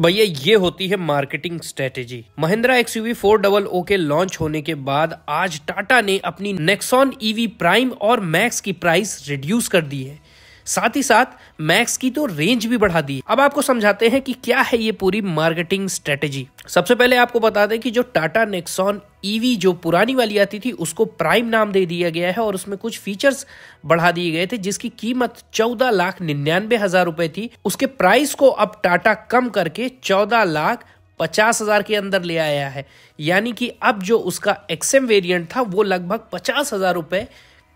भैया ये होती है marketing strategy Mahindra X UV four double O के लॉन्च होने के बाद आज टाटा ने अपनी नेक्सॉन ईवी प्राइम और मैक्स की प्राइस रिड्यूस कर दी है साथ ही साथ मैक्स की तो रेंज भी बढ़ा दी अब आपको समझाते हैं कि क्या है ये पूरी मार्केटिंग स्ट्रेटेजी सबसे पहले आपको बता दें कि जो टाटा नेक्सॉन ईवी जो पुरानी वाली आती थी उसको प्राइम नाम दे दिया गया है और उसमें कुछ फीचर्स बढ़ा दिए गए थे जिसकी कीमत चौदह लाख निन्यानबे हजार रुपए थी उसके प्राइस को अब टाटा कम करके चौदह लाख पचास हजार के अंदर ले आया है यानी कि अब जो उसका एक्सएम वेरिएंट था वो लगभग पचास हजार रुपए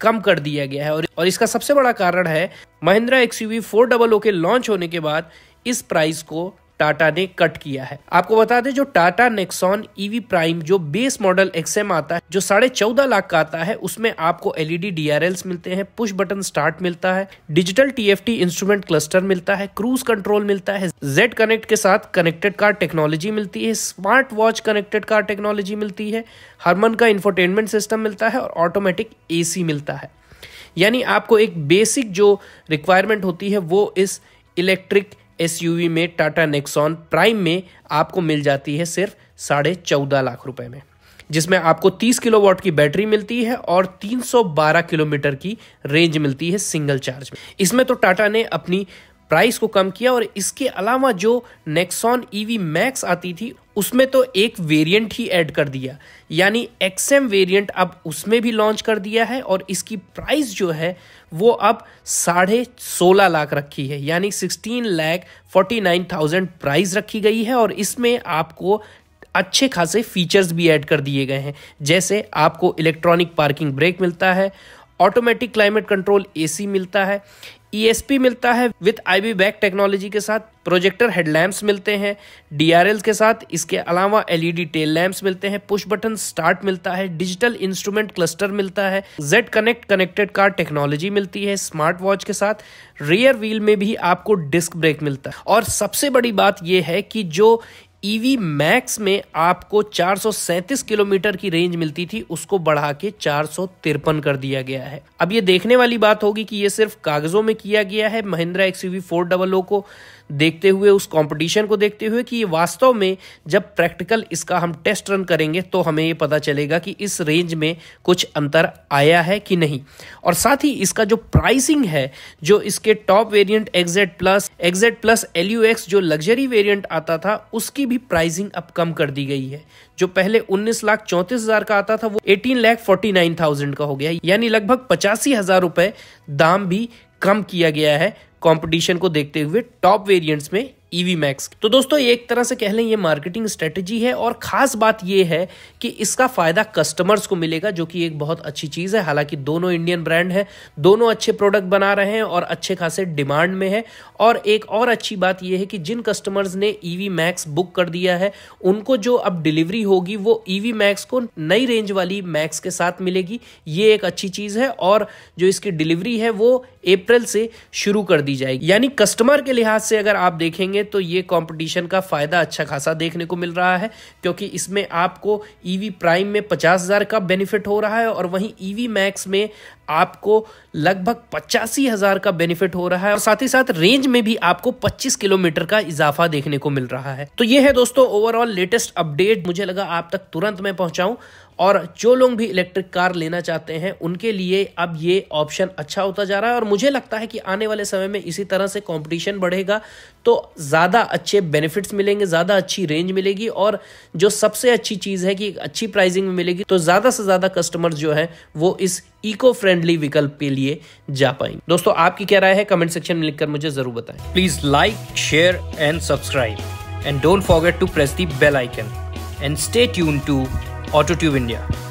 कम कर दिया गया है और और इसका सबसे बड़ा कारण है महिंद्रा एक्स ओ के लॉन्च होने के बाद इस प्राइस को टाटा ने कट किया है आपको बता दें जो Tata Nexon EV e prime जो बेस मॉडल एक्सएम आता है जो साढ़े चौदह लाख का आता है उसमें आपको एलईडी डीआरएल्स e मिलते हैं पुश बटन स्टार्ट मिलता है डिजिटल टीएफटी इंस्ट्रूमेंट क्लस्टर मिलता है क्रूज कंट्रोल मिलता है जेड कनेक्ट के साथ कनेक्टेड कार टेक्नोलॉजी मिलती है smart watch connected car technology मिलती है हरमन का इंफोटेनमेंट सिस्टम मिलता है और ऑटोमेटिक ए मिलता है यानी आपको एक बेसिक जो रिक्वायरमेंट होती है वो इस इलेक्ट्रिक एसयूवी में टाटा नेक्सॉन प्राइम में आपको मिल जाती है सिर्फ साढ़े चौदह लाख रुपए में जिसमें आपको 30 किलोवाट की बैटरी मिलती है और 312 किलोमीटर की रेंज मिलती है सिंगल चार्ज में इसमें तो टाटा ने अपनी प्राइस को कम किया और इसके अलावा जो नेक्सॉन ईवी मैक्स आती थी उसमें तो एक वेरिएंट ही ऐड कर दिया यानी एक्सएम वेरिएंट अब उसमें भी लॉन्च कर दिया है और इसकी प्राइस जो है वो अब साढ़े सोलह लाख रखी है यानी sixteen lakh forty nine thousand price रखी गई है और इसमें आपको अच्छे खासे फीचर्स भी ऐड कर दिए गए हैं जैसे आपको इलेक्ट्रॉनिक पार्किंग ब्रेक मिलता है ऑटोमेटिक क्लाइमेट कंट्रोल एसी मिलता है ई e मिलता है with I B back technology के साथ प्रोजेक्टर हेडलैम्प्स मिलते हैं डी के साथ इसके अलावा एलईडी टेल लैम्प्स मिलते हैं पुश बटन स्टार्ट मिलता है डिजिटल इंस्ट्रूमेंट क्लस्टर मिलता है Z connect connected car technology मिलती है स्मार्ट वॉच के साथ रियर व्हील में भी आपको डिस्क ब्रेक मिलता है और सबसे बड़ी बात यह है कि जो ईवी e मैक्स में आपको 437 किलोमीटर की रेंज मिलती थी उसको बढ़ा के चार कर दिया गया है अब ये देखने वाली बात होगी कि ये सिर्फ कागजों में किया गया है Mahindra X UV four double O को देखते हुए उस कंपटीशन को देखते हुए कि ये वास्तव में जब प्रैक्टिकल इसका हम टेस्ट रन करेंगे तो हमें ये पता चलेगा कि इस रेंज में कुछ अंतर आया है कि नहीं और साथ ही इसका जो प्राइसिंग है जो इसके top variant XZ plus XZ plus L जो लग्जरी वेरियंट आता था उसकी भी भी प्राइसिंग अब कम कर दी गई है जो पहले उन्नीस लाख चौंतीस हजार का आता था वो eighteen lakh forty nine thousand का हो गया यानी लगभग पचासी हजार रुपए दाम भी कम किया गया है कंपटीशन को देखते हुए टॉप वेरिएंट्स में ईवी e मैक्स तो दोस्तों एक तरह से कह लें ये मार्केटिंग स्ट्रेटजी है और ख़ास बात ये है कि इसका फ़ायदा कस्टमर्स को मिलेगा जो कि एक बहुत अच्छी चीज़ है हालांकि दोनों इंडियन ब्रांड हैं दोनों अच्छे प्रोडक्ट बना रहे हैं और अच्छे खासे डिमांड में है और एक और अच्छी बात यह है कि जिन कस्टमर्स ने ई मैक्स बुक कर दिया है उनको जो अब डिलीवरी होगी वो ई e मैक्स को नई रेंज वाली मैक्स के साथ मिलेगी ये एक अच्छी चीज़ है और जो इसकी डिलीवरी है वो अप्रैल से शुरू कर दी जाएगी यानी कस्टमर के लिहाज से अगर आप देखेंगे करेंगे तो ये कंपटीशन का फ़ायदा अच्छा खासा देखने को मिल रहा है क्योंकि इसमें आपको ईवी e प्राइम में पचास हज़ार का बेनिफिट हो रहा है और वहीं ईवी e मैक्स में आपको लगभग पचासी हज़ार का बेनिफिट हो रहा है और साथ ही साथ रेंज में भी आपको 25 किलोमीटर का इजाफा देखने को मिल रहा है तो ये है दोस्तों ओवरऑल लेटेस्ट अपडेट मुझे लगा आप तक तुरंत मैं पहुंचाऊं और जो लोग भी इलेक्ट्रिक कार लेना चाहते हैं उनके लिए अब ये ऑप्शन अच्छा होता जा रहा है और मुझे लगता है कि आने वाले समय में इसी तरह से कंपटीशन बढ़ेगा तो ज़्यादा अच्छे बेनिफिट्स मिलेंगे ज़्यादा अच्छी रेंज मिलेगी और जो सबसे अच्छी चीज़ है कि अच्छी प्राइसिंग में मिलेगी तो ज़्यादा से ज़्यादा कस्टमर जो है वो इस इको फ्रेंडली विकल्प के लिए जा पाएंगे दोस्तों आपकी क्या राय है कमेंट सेक्शन में लिखकर मुझे ज़रूर बताएं please like share and subscribe and don't forget to press the bell icon and stay tune to AutoTube India.